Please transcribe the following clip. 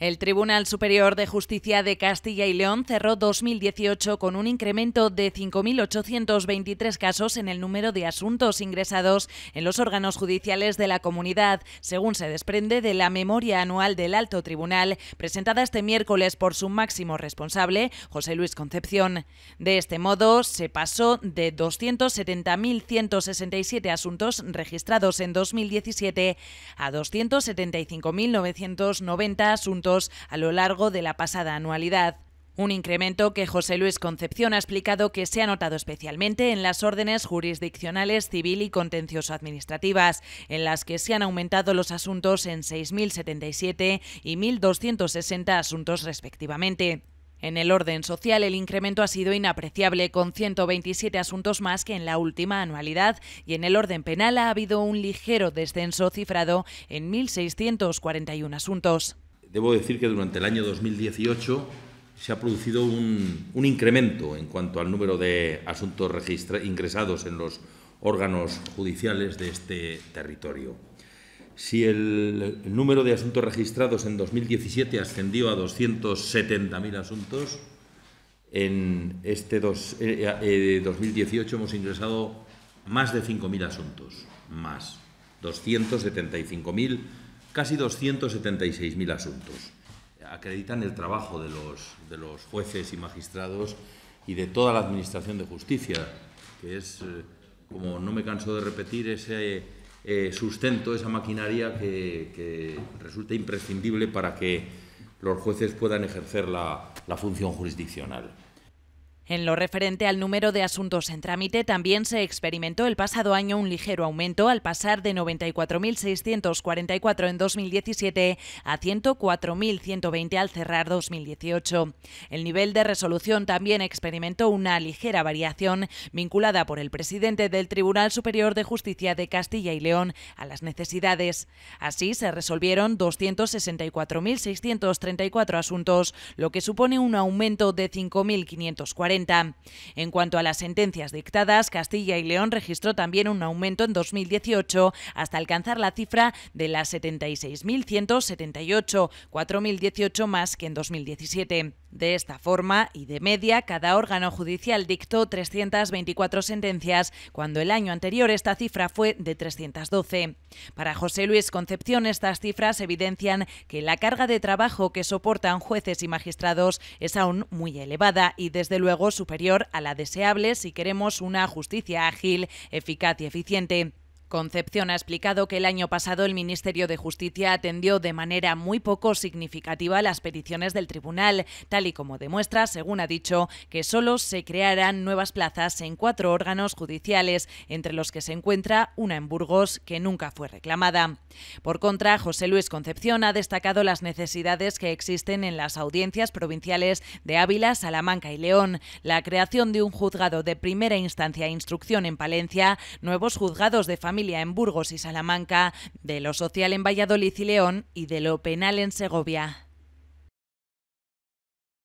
El Tribunal Superior de Justicia de Castilla y León cerró 2018 con un incremento de 5.823 casos en el número de asuntos ingresados en los órganos judiciales de la comunidad, según se desprende de la memoria anual del Alto Tribunal, presentada este miércoles por su máximo responsable, José Luis Concepción. De este modo, se pasó de 270.167 asuntos registrados en 2017 a 275.990 asuntos a lo largo de la pasada anualidad. Un incremento que José Luis Concepción ha explicado que se ha notado especialmente en las órdenes jurisdiccionales civil y contencioso-administrativas, en las que se han aumentado los asuntos en 6.077 y 1.260 asuntos respectivamente. En el orden social, el incremento ha sido inapreciable, con 127 asuntos más que en la última anualidad, y en el orden penal ha habido un ligero descenso cifrado en 1.641 asuntos debo decir que durante el año 2018 se ha producido un, incremento en cuanto al número de asuntos ingresados en los órganos judiciales de este territorio. Si el, número de asuntos registrados en 2017 ascendió a 270.000 asuntos, en este 2018 eh, eh, hemos ingresado más de 5.000 asuntos, más 275.000 casi 276.000 asuntos. Acreditan el trabajo de los, jueces y magistrados y de toda la Administración de Justicia, que es, eh, como no me canso de repetir, ese eh, sustento, esa maquinaria que, resulta imprescindible para que los jueces puedan ejercer la función jurisdiccional. En lo referente al número de asuntos en trámite, también se experimentó el pasado año un ligero aumento al pasar de 94.644 en 2017 a 104.120 al cerrar 2018. El nivel de resolución también experimentó una ligera variación vinculada por el presidente del Tribunal Superior de Justicia de Castilla y León a las necesidades. Así se resolvieron 264.634 asuntos, lo que supone un aumento de 5.540 en cuanto a las sentencias dictadas, Castilla y León registró también un aumento en 2018 hasta alcanzar la cifra de las 76.178, 4.018 más que en 2017. De esta forma y de media, cada órgano judicial dictó 324 sentencias, cuando el año anterior esta cifra fue de 312. Para José Luis Concepción, estas cifras evidencian que la carga de trabajo que soportan jueces y magistrados es aún muy elevada y desde luego superior a la deseable si queremos una justicia ágil, eficaz y eficiente. Concepción ha explicado que el año pasado el Ministerio de Justicia atendió de manera muy poco significativa las peticiones del tribunal, tal y como demuestra, según ha dicho, que solo se crearán nuevas plazas en cuatro órganos judiciales, entre los que se encuentra una en Burgos que nunca fue reclamada. Por contra, José Luis Concepción ha destacado las necesidades que existen en las audiencias provinciales de Ávila, Salamanca y León, la creación de un juzgado de primera instancia e instrucción en Palencia, nuevos juzgados de familia en Burgos y Salamanca, de lo social en Valladolid y León y de lo penal en Segovia.